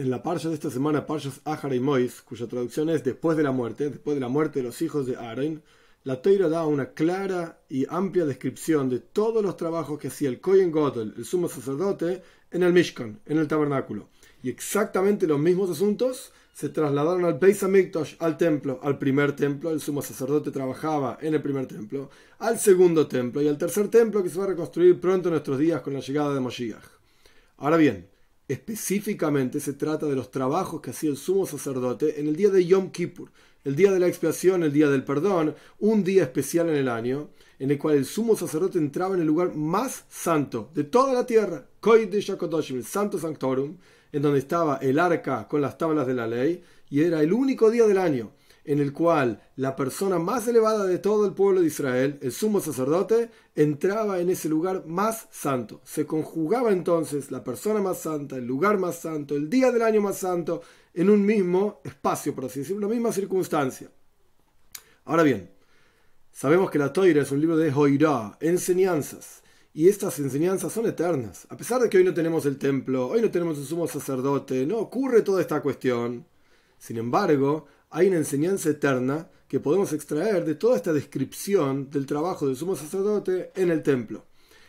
en la parsha de esta semana, Parshas Ahara y Mois, cuya traducción es después de la muerte, después de la muerte de los hijos de Aaron, la Teira da una clara y amplia descripción de todos los trabajos que hacía el Kohen Godel, el sumo sacerdote, en el Mishkan, en el tabernáculo. Y exactamente los mismos asuntos se trasladaron al Beis Hamikdash, al templo, al primer templo, el sumo sacerdote trabajaba en el primer templo, al segundo templo y al tercer templo que se va a reconstruir pronto en nuestros días con la llegada de Moshiach. Ahora bien, Específicamente se trata de los trabajos que hacía el sumo sacerdote en el día de Yom Kippur, el día de la expiación, el día del perdón, un día especial en el año, en el cual el sumo sacerdote entraba en el lugar más santo de toda la tierra, de HaKodoshim, el Santo Sanctorum, en donde estaba el arca con las tablas de la ley, y era el único día del año en el cual la persona más elevada de todo el pueblo de Israel, el sumo sacerdote, entraba en ese lugar más santo. Se conjugaba entonces la persona más santa, el lugar más santo, el día del año más santo, en un mismo espacio, por así decirlo, la misma circunstancia. Ahora bien, sabemos que la Toira es un libro de Joirá, enseñanzas. Y estas enseñanzas son eternas. A pesar de que hoy no tenemos el templo, hoy no tenemos el sumo sacerdote, no ocurre toda esta cuestión. Sin embargo, hay una enseñanza eterna que podemos extraer de toda esta descripción del trabajo del sumo sacerdote en el templo,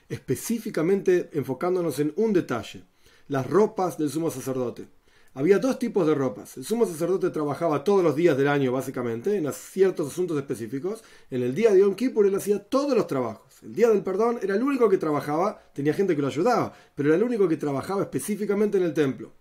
específicamente enfocándonos en un detalle, las ropas del sumo sacerdote. Había dos tipos de ropas. El sumo sacerdote trabajaba todos los días del año, básicamente, en ciertos asuntos específicos. En el día de Yom Kippur él hacía todos los trabajos. El día del perdón era el único que trabajaba, tenía gente que lo ayudaba, pero era el único que trabajaba específicamente en el templo.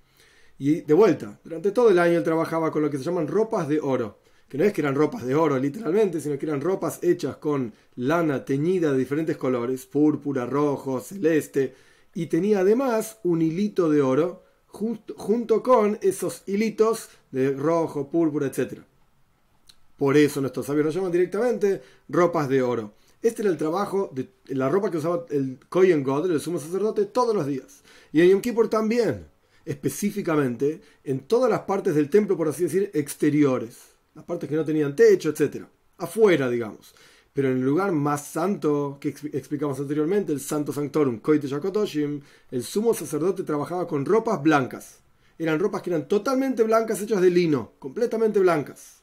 Y de vuelta, durante todo el año él trabajaba con lo que se llaman ropas de oro, que no es que eran ropas de oro literalmente, sino que eran ropas hechas con lana teñida de diferentes colores, púrpura, rojo, celeste, y tenía además un hilito de oro junto, con esos hilitos de rojo, púrpura, etc. Por eso nuestros sabios lo llaman directamente ropas de oro. Este era el trabajo de la ropa que usaba el Koyen God, el sumo sacerdote, todos los días. Y en Yom Kippur también específicamente en todas las partes del templo, por así decir, exteriores, las partes que no tenían techo, etc. Afuera, digamos. Pero en el lugar más santo que explicamos anteriormente, el Santo Sanctorum, Koite Yakotoshim, el sumo sacerdote trabajaba con ropas blancas. Eran ropas que eran totalmente blancas, hechas de lino, completamente blancas.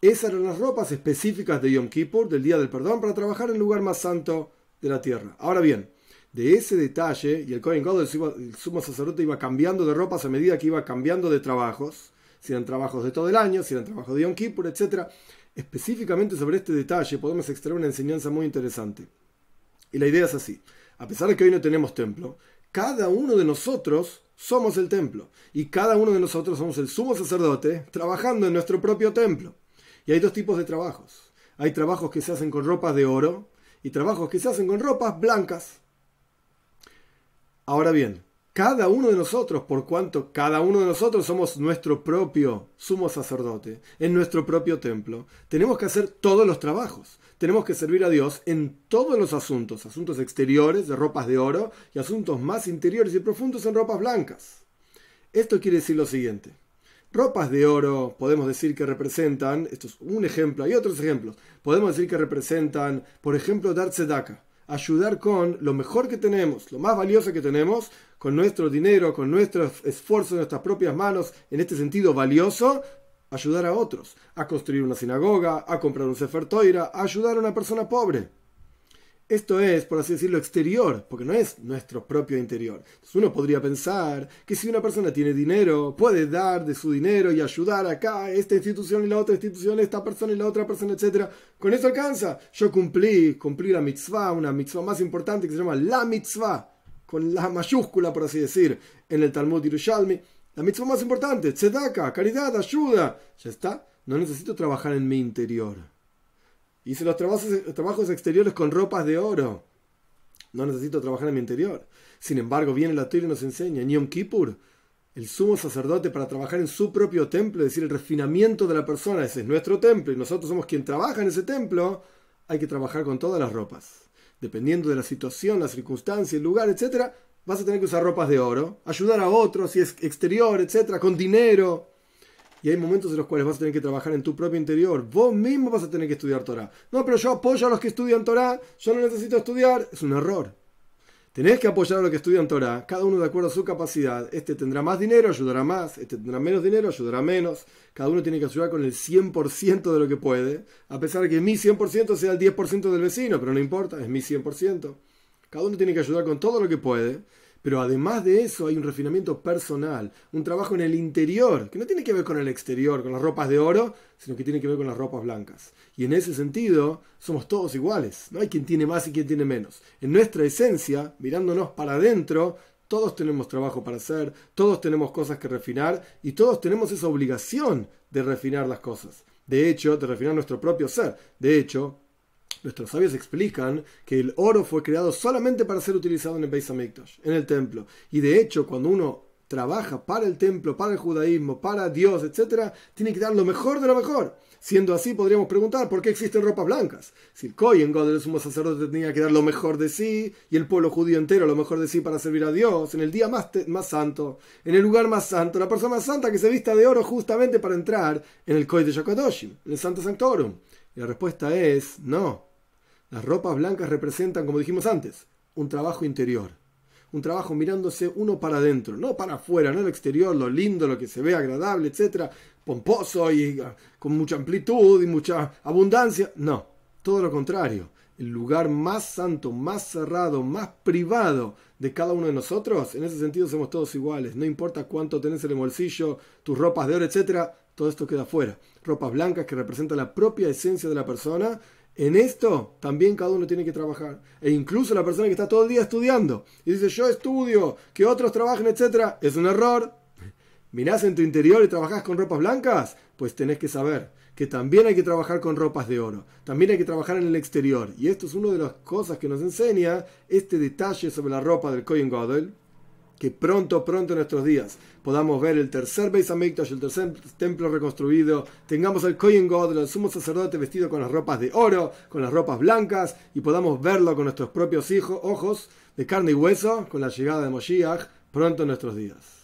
Esas eran las ropas específicas de Yom Kippur, del Día del Perdón, para trabajar en el lugar más santo de la tierra. Ahora bien, de ese detalle, y el Kohen Gadol, el sumo sacerdote, iba cambiando de ropas a medida que iba cambiando de trabajos, si eran trabajos de todo el año, si eran trabajos de Yom Kippur, etc. Específicamente sobre este detalle podemos extraer una enseñanza muy interesante. Y la idea es así. A pesar de que hoy no tenemos templo, cada uno de nosotros somos el templo. Y cada uno de nosotros somos el sumo sacerdote trabajando en nuestro propio templo. Y hay dos tipos de trabajos. Hay trabajos que se hacen con ropas de oro y trabajos que se hacen con ropas blancas. Ahora bien, cada uno de nosotros, por cuanto cada uno de nosotros somos nuestro propio sumo sacerdote, en nuestro propio templo, tenemos que hacer todos los trabajos. Tenemos que servir a Dios en todos los asuntos, asuntos exteriores de ropas de oro y asuntos más interiores y profundos en ropas blancas. Esto quiere decir lo siguiente. Ropas de oro podemos decir que representan, esto es un ejemplo, hay otros ejemplos, podemos decir que representan, por ejemplo, dar sedaka ayudar con lo mejor que tenemos, lo más valioso que tenemos, con nuestro dinero, con nuestros esfuerzos, nuestras propias manos, en este sentido valioso, ayudar a otros, a construir una sinagoga, a comprar un sefer a ayudar a una persona pobre. Esto es, por así decirlo, exterior, porque no es nuestro propio interior. Entonces uno podría pensar que si una persona tiene dinero, puede dar de su dinero y ayudar acá, esta institución y la otra institución, esta persona y la otra persona, etc. Con eso alcanza. Yo cumplí, cumplí la mitzvah, una mitzvah más importante que se llama la mitzvah, con la mayúscula, por así decir, en el Talmud Yerushalmi. La mitzvah más importante, tzedaka, caridad, ayuda. Ya está. No necesito trabajar en mi interior. Hice los trabajos, trabajos exteriores con ropas de oro. No necesito trabajar en mi interior. Sin embargo, viene la Torah y nos enseña, en Kippur, el sumo sacerdote para trabajar en su propio templo, es decir, el refinamiento de la persona, ese es nuestro templo y nosotros somos quien trabaja en ese templo, hay que trabajar con todas las ropas. Dependiendo de la situación, la circunstancia, el lugar, etc., vas a tener que usar ropas de oro, ayudar a otros, si es exterior, etc., con dinero, y hay momentos en los cuales vas a tener que trabajar en tu propio interior. Vos mismo vas a tener que estudiar Torah. No, pero yo apoyo a los que estudian Torah. Yo no necesito estudiar. Es un error. Tenés que apoyar a los que estudian Torah, cada uno de acuerdo a su capacidad. Este tendrá más dinero, ayudará más. Este tendrá menos dinero, ayudará menos. Cada uno tiene que ayudar con el 100% de lo que puede, a pesar de que mi 100% sea el 10% del vecino, pero no importa, es mi 100%. Cada uno tiene que ayudar con todo lo que puede, pero además de eso hay un refinamiento personal, un trabajo en el interior, que no tiene que ver con el exterior, con las ropas de oro, sino que tiene que ver con las ropas blancas. Y en ese sentido somos todos iguales, no hay quien tiene más y quien tiene menos. En nuestra esencia, mirándonos para adentro, todos tenemos trabajo para hacer, todos tenemos cosas que refinar y todos tenemos esa obligación de refinar las cosas. De hecho, de refinar nuestro propio ser. De hecho, nuestros sabios explican que el oro fue creado solamente para ser utilizado en el Beis Hamikdash, en el templo. Y de hecho, cuando uno trabaja para el templo, para el judaísmo, para Dios, etc., tiene que dar lo mejor de lo mejor. Siendo así, podríamos preguntar por qué existen ropas blancas. Si el en God, del sumo sacerdote, tenía que dar lo mejor de sí y el pueblo judío entero lo mejor de sí para servir a Dios, en el día más, santo, en el lugar más santo, la persona más santa que se vista de oro justamente para entrar en el Kohen de Yakodoshim, en el Santo Sanctorum. Y la respuesta es no. Las ropas blancas representan, como dijimos antes, un trabajo interior, un trabajo mirándose uno para adentro, no para afuera, no el exterior, lo lindo, lo que se ve agradable, etcétera, pomposo y ah, con mucha amplitud y mucha abundancia. No, todo lo contrario. El lugar más santo, más cerrado, más privado de cada uno de nosotros, en ese sentido somos todos iguales. No importa cuánto tenés en el bolsillo, tus ropas de oro, etcétera, todo esto queda fuera Ropas blancas que representan la propia esencia de la persona en esto también cada uno tiene que trabajar. E incluso la persona que está todo el día estudiando y dice yo estudio, que otros trabajen, etc. Es un error. Mirás en tu interior y trabajás con ropas blancas, pues tenés que saber que también hay que trabajar con ropas de oro, también hay que trabajar en el exterior. Y esto es una de las cosas que nos enseña este detalle sobre la ropa del Cohen Godel, que pronto, pronto en nuestros días podamos ver el tercer Beis Hamikdash, el tercer templo reconstruido, tengamos el Kohen God, el sumo sacerdote vestido con las ropas de oro, con las ropas blancas, y podamos verlo con nuestros propios hijos, ojos de carne y hueso, con la llegada de Moshiach, pronto en nuestros días.